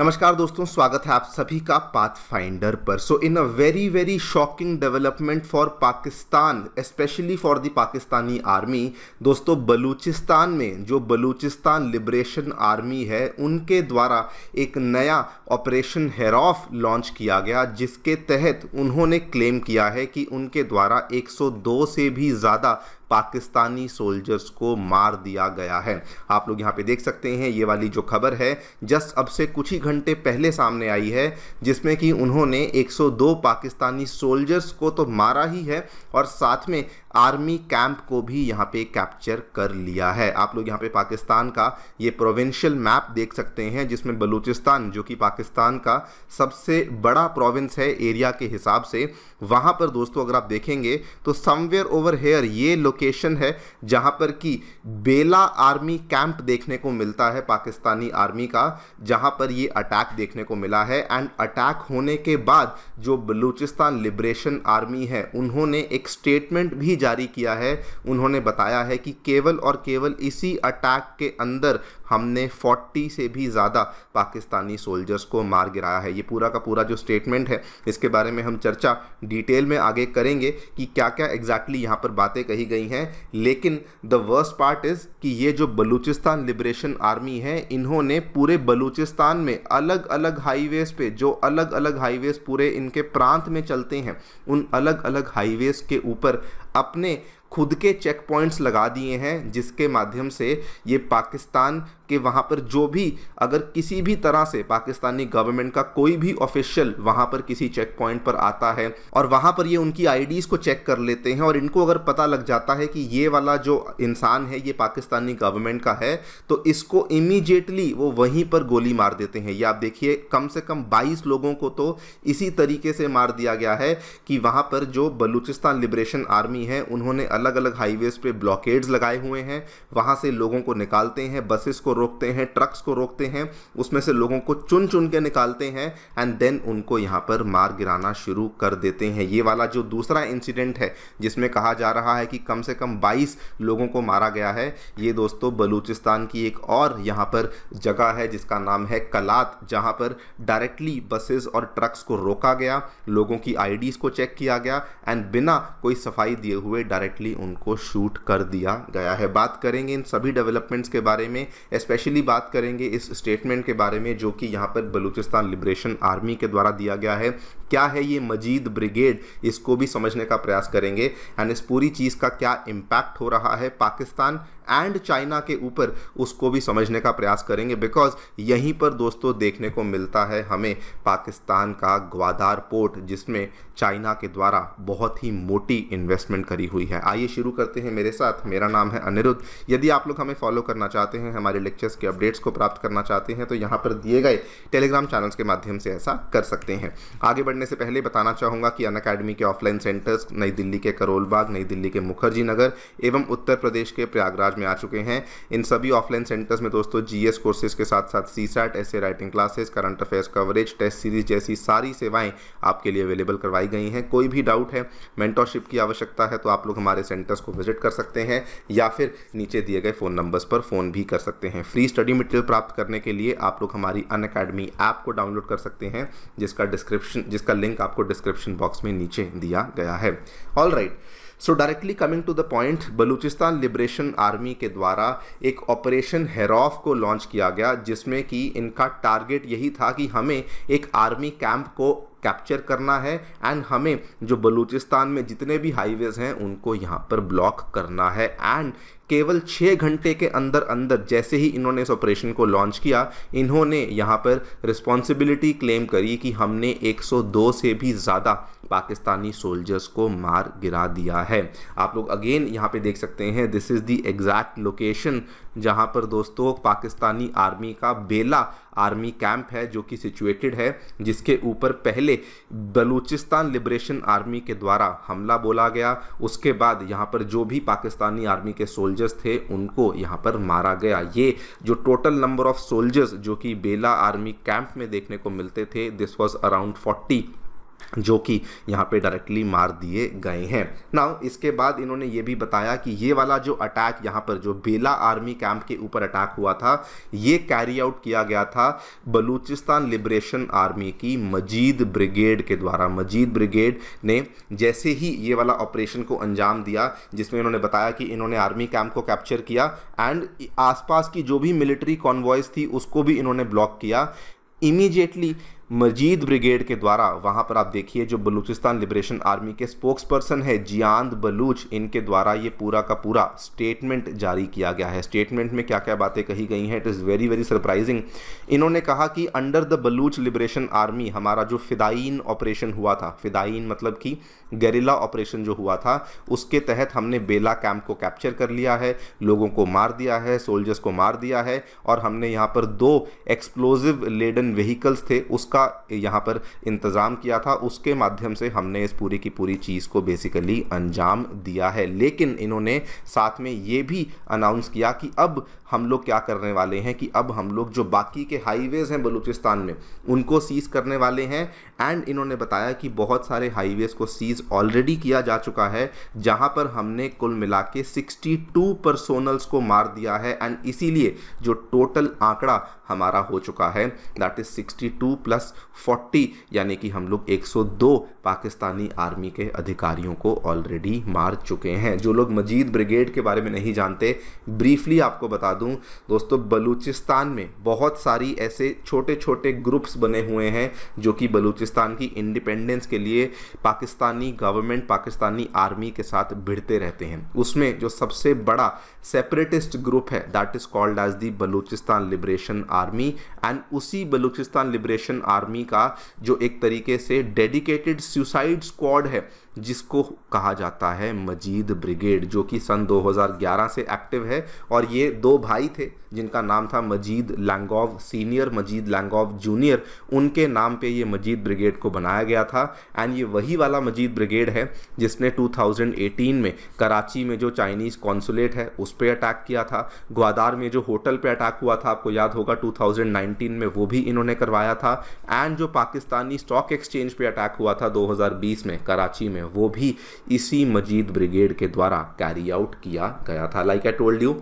नमस्कार दोस्तों स्वागत है आप सभी का पाथ फाइंडर पर so in a very very shocking development for Pakistan specially for the Pakistani army दोस्तों बलूचिस्तान में जो बलूचिस्तान लिबरेशन आर्मी है उनके द्वारा एक नया ऑपरेशन हेरॉफ लॉन्च किया गया जिसके तहत उन्होंने क्लेम किया है कि उनके द्वारा 102 से भी ज़्यादा पाकिस्तानी सोल्जर्स को मार दिया गया है आप लोग यहाँ पे देख सकते हैं ये वाली जो खबर है जस्ट अब से कुछ ही घंटे पहले सामने आई है जिसमें कि उन्होंने 102 पाकिस्तानी सोल्जर्स को तो मारा ही है और साथ में आर्मी कैंप को भी यहाँ पे कैप्चर कर लिया है आप लोग यहाँ पे पाकिस्तान का ये प्रोविंशियल मैप देख सकते हैं जिसमें बलूचिस्तान जो कि पाकिस्तान का सबसे बड़ा प्रोविंस है एरिया के हिसाब से वहाँ पर दोस्तों अगर आप देखेंगे तो समवेयर ओवर हेयर ये लोकेशन है जहाँ पर कि बेला आर्मी कैंप देखने को मिलता है पाकिस्तानी आर्मी का जहाँ पर ये अटैक देखने को मिला है एंड अटैक होने के बाद जो बलूचिस्तान लिबरेशन आर्मी है उन्होंने एक स्टेटमेंट भी जारी किया है उन्होंने बताया है कि केवल और केवल इसी अटैक के अंदर हमने 40 से भी ज़्यादा पाकिस्तानी सोल्जर्स को मार गिराया है ये पूरा का पूरा जो स्टेटमेंट है इसके बारे में हम चर्चा डिटेल में आगे करेंगे कि क्या क्या एग्जैक्टली यहाँ पर बातें कही गई हैं लेकिन द वर्स्ट पार्ट इज़ कि ये जो बलूचिस्तान लिबरेशन आर्मी है इन्होंने पूरे बलूचिस्तान में अलग अलग हाईवेज़ पे जो अलग अलग हाईवेज़ पूरे इनके प्रांत में चलते हैं उन अलग अलग हाईवेज़ के ऊपर अपने खुद के चेक पॉइंट्स लगा दिए हैं जिसके माध्यम से ये पाकिस्तान कि वहाँ पर जो भी अगर किसी भी तरह से पाकिस्तानी गवर्नमेंट का कोई भी ऑफिशियल वहाँ पर किसी चेक पॉइंट पर आता है और वहाँ पर ये उनकी आईडीज़ को चेक कर लेते हैं और इनको अगर पता लग जाता है कि ये वाला जो इंसान है ये पाकिस्तानी गवर्नमेंट का है तो इसको इमीजिएटली वो वहीं पर गोली मार देते हैं ये आप देखिए कम से कम बाईस लोगों को तो इसी तरीके से मार दिया गया है कि वहाँ पर जो बलूचिस्तान लिबरेशन आर्मी है उन्होंने अलग अलग हाईवेज़ पर ब्लॉकेड्स लगाए हुए हैं वहाँ से लोगों को निकालते हैं बसेस को रोकते हैं ट्रक्स को रोकते हैं उसमें से लोगों को चुन चुन के निकालते हैं एंड देन उनको यहाँ पर मार गिराना शुरू कर देते हैं ये वाला जो दूसरा इंसिडेंट है जिसमें कहा जा रहा है कि कम से कम 22 लोगों को मारा गया है ये दोस्तों बलूचिस्तान की एक और यहाँ पर जगह है जिसका नाम है कलात जहाँ पर डायरेक्टली बसेस और ट्रक्स को रोका गया लोगों की आईडीज़ को चेक किया गया एंड बिना कोई सफाई दिए हुए डायरेक्टली उनको शूट कर दिया गया है बात करेंगे इन सभी डेवलपमेंट्स के बारे में एस स्पेशली बात करेंगे इस स्टेटमेंट के बारे में जो कि यहाँ पर बलूचिस्तान लिब्रेशन आर्मी के द्वारा दिया गया है क्या है ये मजीद ब्रिगेड इसको भी समझने का प्रयास करेंगे एंड इस पूरी चीज़ का क्या इम्पैक्ट हो रहा है पाकिस्तान एंड चाइना के ऊपर उसको भी समझने का प्रयास करेंगे बिकॉज यहीं पर दोस्तों देखने को मिलता है हमें पाकिस्तान का ग्वादार पोर्ट जिसमें चाइना के द्वारा बहुत ही मोटी इन्वेस्टमेंट करी हुई है आइए शुरू करते हैं मेरे साथ मेरा नाम है अनिरुद्ध यदि आप लोग हमें फॉलो करना चाहते हैं हमारे लेक्चर्स के अपडेट्स को प्राप्त करना चाहते हैं तो यहाँ पर दिए गए टेलीग्राम चैनल्स के माध्यम से ऐसा कर सकते हैं आगे बढ़ने करने से पहले बताना चाहूँगा कि अन अकेडमी के ऑफलाइन सेंटर्स नई दिल्ली के करोलबाग नई दिल्ली के मुखर्जी नगर एवं उत्तर प्रदेश के प्रयागराज में आ चुके हैं इन सभी ऑफलाइन सेंटर्स में दोस्तों जीएस कोर्सेज के साथ साथ सी सैट ऐसे writing classes current affairs coverage test series जैसी सारी सेवाएं आपके लिए अवेलेबल करवाई गई हैं कोई भी डाउट है मेंटोरशिप की आवश्यकता है तो आप लोग हमारे सेंटर्स को विजिट कर सकते हैं या फिर नीचे दिए गए फ़ोन नंबर्स पर फ़ोन भी कर सकते हैं फ्री स्टडी मटेरियल प्राप्त करने के लिए आप लोग हमारी अन अकेडमी ऐप को डाउनलोड कर सकते हैं जिसका डिस्क्रिप्शन जिसका इसका लिंक आपको डिस्क्रिप्शन बॉक्स में नीचे दिया गया है all right so directly coming to the point Balochistan liberation army के द्वारा एक ऑपरेशन हेरॉफ को लॉन्च किया गया जिसमें कि इनका टारगेट यही था कि हमें एक आर्मी कैंप को कैप्चर करना है एंड हमें जो बलूचिस्तान में जितने भी हाईवेज़ हैं उनको यहाँ पर ब्लॉक करना है एंड केवल छः घंटे के अंदर अंदर जैसे ही इन्होंने इस ऑपरेशन को लॉन्च किया इन्होंने यहाँ पर रिस्पॉन्सिबिलिटी क्लेम करी कि हमने 102 से भी ज़्यादा पाकिस्तानी सोल्जर्स को मार गिरा दिया है आप लोग अगेन यहाँ पे देख सकते हैं this is the exact location जहाँ पर दोस्तों पाकिस्तानी आर्मी का बेला आर्मी कैंप है जो कि सिचुएटेड है जिसके ऊपर पहले बलूचिस्तान लिबरेशन आर्मी के द्वारा हमला बोला गया उसके बाद यहाँ पर जो भी पाकिस्तानी आर्मी के सोल्जर्स थे उनको यहाँ पर मारा गया ये जो टोटल नंबर ऑफ सोल्जर्स जो कि बेला आर्मी कैंप में देखने को मिलते थे दिस वॉज अराउंड फोर्टी जो कि यहाँ पे डायरेक्टली मार दिए गए हैं नाउ इसके बाद इन्होंने ये भी बताया कि ये वाला जो अटैक यहाँ पर जो बेला आर्मी कैंप के ऊपर अटैक हुआ था ये कैरी आउट किया गया था बलूचिस्तान लिबरेशन आर्मी की मजीद ब्रिगेड के द्वारा मजीद ब्रिगेड ने जैसे ही ये वाला ऑपरेशन को अंजाम दिया जिसमें इन्होंने बताया कि इन्होंने आर्मी कैंप को कैप्चर किया एंड आसपास की जो भी मिलिट्री कॉन्वॉयस थी उसको भी इन्होंने ब्लॉक किया इमीजिएटली मजीद ब्रिगेड के द्वारा वहाँ पर आप देखिए जो बलूचिस्तान लिबरेशन आर्मी के स्पोक्स पर्सन है जियांद बलूच इनके द्वारा ये पूरा का पूरा स्टेटमेंट जारी किया गया है स्टेटमेंट में क्या क्या बातें कही गई हैं it is very very surprising इन्होंने कहा कि under the Baloch liberation army हमारा जो फ़िदाइन ऑपरेशन हुआ था फ़िदाइन मतलब कि गरीला ऑपरेशन जो हुआ था उसके तहत हमने बेला कैंप को कैप्चर कर लिया है लोगों को मार दिया है सोल्जर्स को मार दिया है और हमने यहाँ पर दो एक्सप्लोजिव लेडन व्हीकल्स थे उसका उसका यहाँ पर इंतज़ाम किया था उसके माध्यम से हमने इस पूरी की पूरी चीज़ को बेसिकली अंजाम दिया है लेकिन इन्होंने साथ में ये भी अनाउंस किया कि अब हम लोग क्या करने वाले हैं कि अब हम लोग जो बाकी के हाईवेज़ हैं बलूचिस्तान में उनको सीज़ करने वाले हैं एंड इन्होंने बताया कि बहुत सारे हाईवेज़ को सीज़ ऑलरेडी किया जा चुका है जहाँ पर हमने कुल मिला के सिक्सटी को मार दिया है एंड इसीलिए जो टोटल आंकड़ा हमारा हो चुका है दैट इज़ 62 प्लस 40 यानी कि हम लोग 102 पाकिस्तानी आर्मी के अधिकारियों को ऑलरेडी मार चुके हैं जो लोग मजीद ब्रिगेड के बारे में नहीं जानते ब्रीफली आपको बता दूं दोस्तों बलूचिस्तान में बहुत सारी ऐसे छोटे छोटे ग्रुप्स बने हुए हैं जो कि बलूचिस्तान की इंडिपेंडेंस के लिए पाकिस्तानी गवर्नमेंट पाकिस्तानी आर्मी के साथ भिड़ते रहते हैं उसमें जो सबसे बड़ा सेपरेटिस्ट ग्रुप है that is called as the Balochistan liberation army and उसी बलूचिस्तान लिबरेशन आर्मी का जो एक तरीके से डेडिकेटेड सुसाइड स्क्वाड है जिसको कहा जाता है मजीद ब्रिगेड जो कि सन 2011 से एक्टिव है और ये दो भाई थे जिनका नाम था मजीद लैंगोव सीनियर मजीद लैंगोव जूनियर उनके नाम पे ये मजीद ब्रिगेड को बनाया गया था एंड ये वही वाला मजीद ब्रिगेड है जिसने 2018 में कराची में जो चाइनीज़ कॉन्सुलेट है उस पर अटैक किया था ग्वादार में जो होटल पर अटैक हुआ था आपको याद होगा टू में वो भी इन्होंने करवाया था एंड जो पाकिस्तानी स्टॉक एक्सचेंज पर अटैक हुआ था दो में कराची में वो भी इसी मजीद ब्रिगेड के द्वारा कैरी आउट किया गया था लाइक आई टोल्ड यू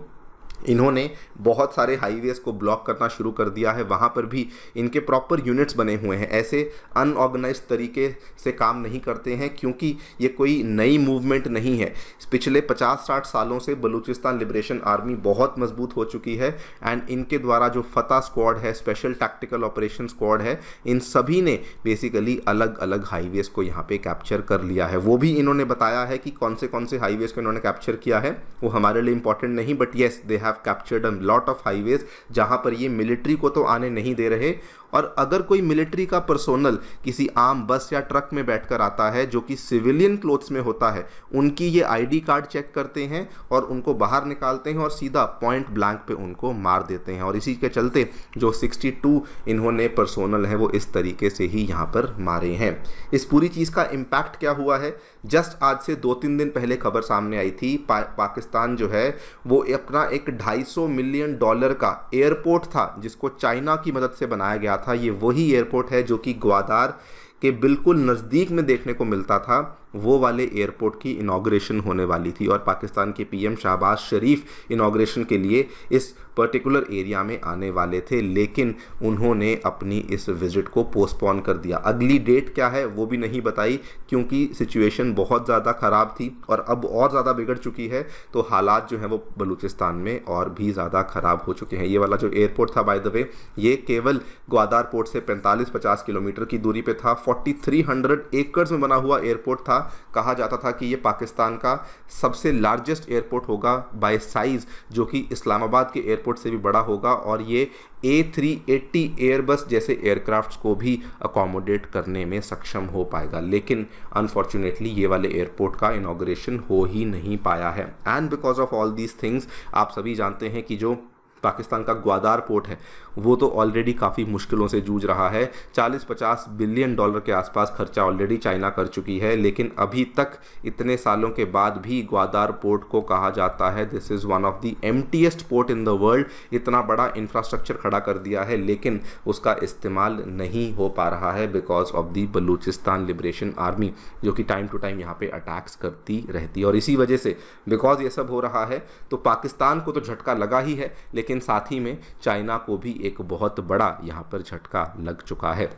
इन्होंने बहुत सारे हाईवेज़ को ब्लॉक करना शुरू कर दिया है वहाँ पर भी इनके प्रॉपर यूनिट्स बने हुए हैं ऐसे अनऑर्गेनाइज तरीके से काम नहीं करते हैं क्योंकि ये कोई नई मूवमेंट नहीं है पिछले 50-60 सालों से बलूचिस्तान लिबरेशन आर्मी बहुत मजबूत हो चुकी है एंड इनके द्वारा जो फतेह स्क्वाड है स्पेशल टैक्टिकल ऑपरेशन स्क्वाड है इन सभी ने बेसिकली अलग अलग हाईवेज़ को यहाँ पर कैप्चर कर लिया है वो भी इन्होंने बताया है कि कौन से कौन से हाईवेज़ को इन्होंने कैप्चर किया है वो हमारे लिए इंपॉर्टेंट नहीं but yes they have captured a lot of highways जहाँ पर ये मिलिट्री को तो आने नहीं दे रहे और अगर कोई मिलिट्री का पर्सोनल किसी आम बस या ट्रक में बैठकर आता है जो कि सिविलियन क्लोथ्स में होता है उनकी ये आईडी कार्ड चेक करते हैं और उनको बाहर निकालते हैं और सीधा पॉइंट ब्लैंक पे उनको मार देते हैं और इसी के चलते जो 62 इन्होंने पर्सोनल हैं वो इस तरीके से ही यहाँ पर मारे हैं इस पूरी चीज़ का इम्पैक्ट क्या हुआ है जस्ट आज से दो तीन दिन पहले खबर सामने आई थी पा, पाकिस्तान जो है वो अपना एक 250 मिलियन डॉलर का एयरपोर्ट था जिसको चाइना की मदद से बनाया गया था ये वही एयरपोर्ट है जो कि ग्वादार के बिल्कुल नज़दीक में देखने को मिलता था वो वाले एयरपोर्ट की इनाग्रेशन होने वाली थी और पाकिस्तान के पीएम शहबाज शरीफ इनाग्रेशन के लिए इस पर्टिकुलर एरिया में आने वाले थे लेकिन उन्होंने अपनी इस विज़िट को पोस्टपोन कर दिया अगली डेट क्या है वो भी नहीं बताई क्योंकि सिचुएशन बहुत ज़्यादा ख़राब थी और अब और ज़्यादा बिगड़ चुकी है तो हालात जो हैं वो बलूचिस्तान में और भी ज़्यादा ख़राब हो चुके हैं ये वाला जो एयरपोर्ट था बाय द वे ये केवल ग्वादार पोर्ट से पैंतालीस पचास किलोमीटर की दूरी पर था 4300 एकर्स में बना हुआ एयरपोर्ट था कहा जाता था कि ये पाकिस्तान का सबसे लार्जेस्ट एयरपोर्ट होगा बाय साइज़ जो कि इस्लामाबाद के एयरपोर्ट से भी बड़ा होगा और ये ए थ्री एट्टी एयरबस जैसे एयरक्राफ्ट को भी अकोमोडेट करने में सक्षम हो पाएगा लेकिन अनफॉर्चुनेटली ये वाले एयरपोर्ट का इनाग्रेशन हो ही नहीं पाया है and because of all these things आप सभी जानते हैं कि जो पाकिस्तान का ग्वादार पोर्ट है वो तो ऑलरेडी काफ़ी मुश्किलों से जूझ रहा है 40-50 बिलियन डॉलर के आसपास खर्चा ऑलरेडी चाइना कर चुकी है लेकिन अभी तक इतने सालों के बाद भी ग्वादार पोर्ट को कहा जाता है this is one of the emptiest port in the world इतना बड़ा इंफ्रास्ट्रक्चर खड़ा कर दिया है लेकिन उसका इस्तेमाल नहीं हो पा रहा है because of the Balochistan liberation army जो कि टाइम टू टाइम यहाँ पर अटैक्स करती रहती है और इसी वजह से बिकॉज ये सब हो रहा है तो पाकिस्तान को तो झटका लगा ही है लेकिन लेकिन साथ ही में चाइना को भी एक बहुत बड़ा यहाँ पर झटका लग चुका है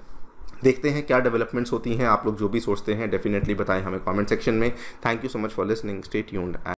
देखते हैं क्या डेवलपमेंट्स होती हैं आप लोग जो भी सोचते हैं डेफिनेटली बताएं हमें कमेंट सेक्शन में thank you so much for listening stay tuned